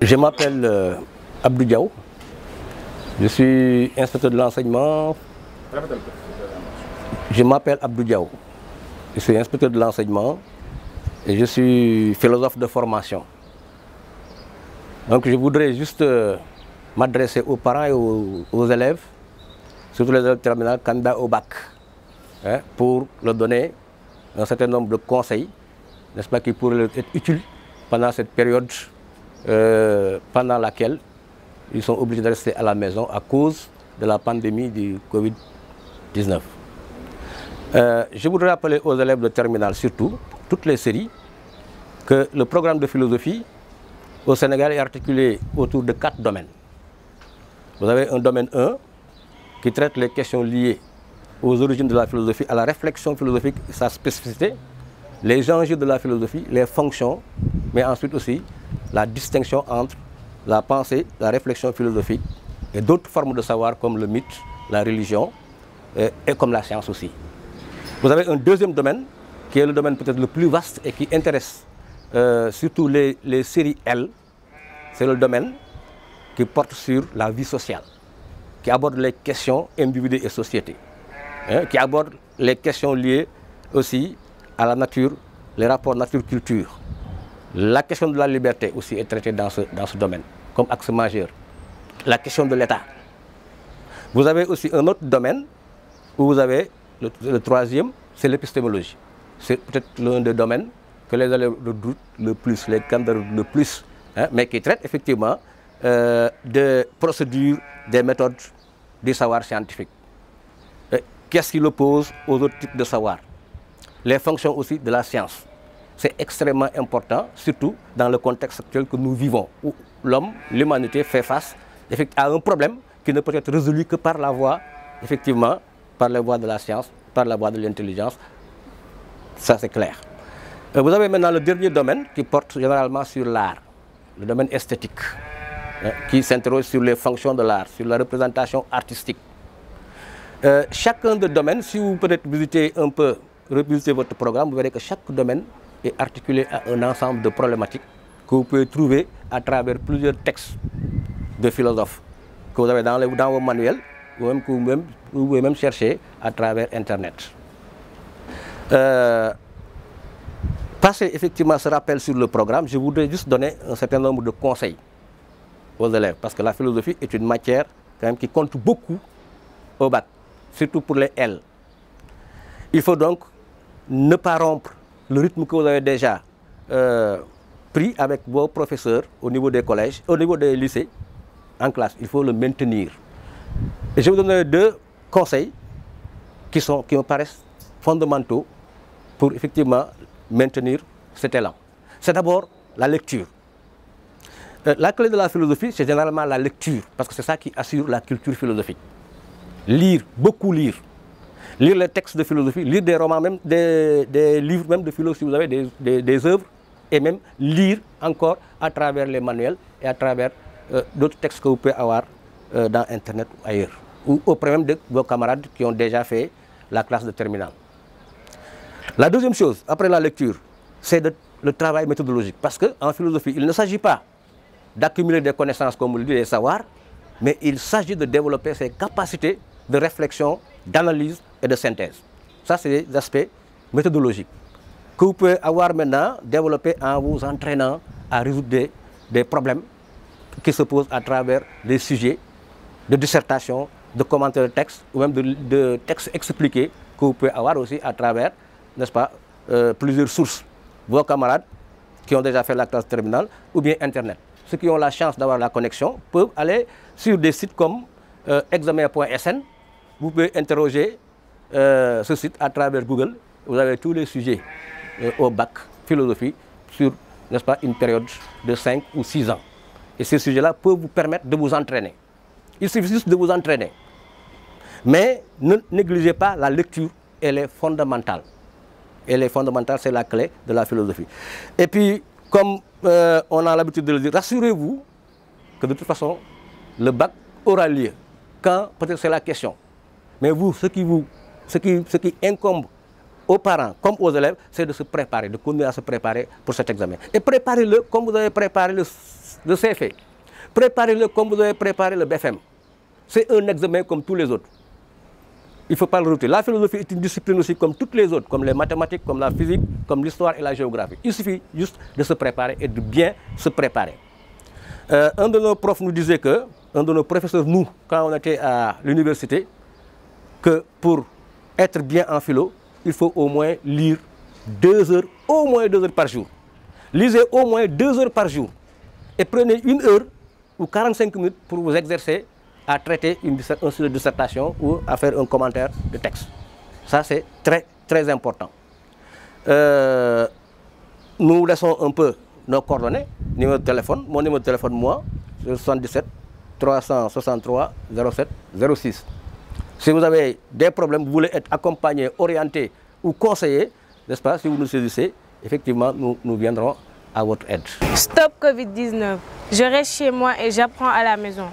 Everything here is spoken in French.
je m'appelle euh, Abdou Diaw je suis inspecteur de l'enseignement je m'appelle Abdou Diaw je suis inspecteur de l'enseignement et je suis philosophe de formation donc je voudrais juste euh, m'adresser aux parents et aux, élèves surtout les élèves terminales candidats au bac Hein, pour leur donner un certain nombre de conseils, n'est-ce pas, qui pourraient être utiles pendant cette période euh, pendant laquelle ils sont obligés de rester à la maison à cause de la pandémie du Covid-19. Euh, je voudrais rappeler aux élèves de terminale surtout, toutes les séries, que le programme de philosophie au Sénégal est articulé autour de quatre domaines. Vous avez un domaine 1 qui traite les questions liées aux origines de la philosophie, à la réflexion philosophique, sa spécificité, les enjeux de la philosophie, les fonctions, mais ensuite aussi la distinction entre la pensée, la réflexion philosophique et d'autres formes de savoir comme le mythe, la religion euh, et, comme la science aussi. Vous avez un deuxième domaine qui est le domaine peut-être le plus vaste et qui intéresse euh, surtout les, les séries L. C'est le domaine qui porte sur la vie sociale, qui aborde les questions individuelles et sociétés. Hein, qui aborde les questions liées aussi à la nature, les rapports nature-culture. La question de la liberté aussi est traitée dans ce, dans ce domaine, comme axe majeur. La question de l'État. Vous avez aussi un autre domaine où vous avez le, troisième, c'est l'épistémologie. C'est peut-être l'un des domaines que les élèves redoutent le plus, les candidats le plus, hein, mais qui traite effectivement euh, des procédures, des méthodes, des savoirs scientifiques. Qu'est-ce qui l'oppose aux autres types de savoir Les fonctions aussi de la science. C'est extrêmement important, surtout dans le contexte actuel que nous vivons, où l'homme, l'humanité fait face à un problème qui ne peut être résolu que par la voie, effectivement, par la voie de la science, par la voie de l'intelligence. Ça, c'est clair. Euh, vous avez maintenant le dernier domaine qui porte généralement sur l'art, le domaine esthétique, hein, qui s'interroge sur les fonctions de l'art, sur la représentation artistique. Euh, chacun des domaines, si vous peut-être un peu, revisitez votre programme, vous verrez que chaque domaine est articulé à un ensemble de problématiques que vous pouvez trouver à travers plusieurs textes de philosophes que vous avez dans, dans vos manuels ou même que vous, pouvez même chercher à travers Internet. Euh, passer effectivement ce rappel sur le programme, je voudrais juste donner un certain nombre de conseils aux élèves parce que la philosophie est une matière quand même qui compte beaucoup au bac surtout pour les L. Il faut donc ne pas rompre le rythme que vous avez déjà euh, pris avec vos professeurs au niveau des collèges, au niveau des lycées, en classe. Il faut le maintenir. Et je vous donner deux conseils qui, sont, qui me paraissent fondamentaux pour effectivement maintenir cet élan. C'est d'abord la lecture. Euh, la clé de la philosophie, c'est généralement la lecture, parce que c'est ça qui assure la culture philosophique lire, beaucoup lire. Lire les textes de philosophie, lire des romans même, des, des livres même de philosophie, vous avez des, des, œuvres, et même lire encore à travers les manuels et à travers euh, d'autres textes que vous pouvez avoir euh, dans Internet ou ailleurs, ou auprès même de vos camarades qui ont déjà fait la classe de terminale. La deuxième chose, après la lecture, c'est le travail méthodologique. Parce qu'en philosophie, il ne s'agit pas d'accumuler des connaissances, comme vous le dit, des savoirs, mais il s'agit de développer ses capacités de réflexion, d'analyse et de synthèse. Ça, c'est des aspects méthodologiques que vous pouvez avoir maintenant développés en vous entraînant à résoudre des, problèmes qui se posent à travers des sujets de dissertation, de commentaires de textes, ou même de, textes expliqués que vous pouvez avoir aussi à travers, n'est-ce pas, euh, plusieurs sources. Vos camarades qui ont déjà fait la classe terminale ou bien Internet. Ceux qui ont la chance d'avoir la connexion peuvent aller sur des sites comme euh, examen.sn vous pouvez interroger euh, ce site à travers Google. Vous avez tous les sujets euh, au bac, philosophie, sur n'est-ce pas, une période de 5 ou 6 ans. Et ces sujets-là peuvent vous permettre de vous entraîner. Il suffit juste de vous entraîner. Mais ne négligez pas la lecture, elle est fondamentale. Elle est fondamentale, c'est la clé de la philosophie. Et puis, comme euh, on a l'habitude de le dire, rassurez-vous que de toute façon, le bac aura lieu. Quand Peut-être c'est la question. Mais vous, ce qui, vous, ce qui, ce qui incombe aux parents comme aux élèves, c'est de se préparer, de continuer à se préparer pour cet examen. Et préparez-le comme vous avez préparé le, CFE. E. Préparez-le comme vous avez préparé le BFM. C'est un examen comme tous les autres. Il ne faut pas le router. La philosophie est une discipline aussi comme toutes les autres, comme les mathématiques, comme la physique, comme l'histoire et la géographie. Il suffit juste de se préparer et de bien se préparer. Euh, un de nos profs nous disait que, un de nos professeurs, nous, quand on était à l'université, que pour être bien en philo, il faut au moins lire deux heures, au moins deux heures par jour. Lisez au moins deux heures par jour et prenez une heure ou 45 minutes pour vous exercer à traiter une, dissertation ou à faire un commentaire de texte. Ça, c'est très, très important. Euh, nous laissons un peu nos coordonnées, numéro de téléphone. Mon numéro de téléphone, moi, 77 363 07 06. Si vous avez des problèmes, vous voulez être accompagné, orienté ou conseillé, n'est-ce pas, si vous nous saisissez, effectivement, nous, nous viendrons à votre aide. Stop Covid-19. Je reste chez moi et j'apprends à la maison.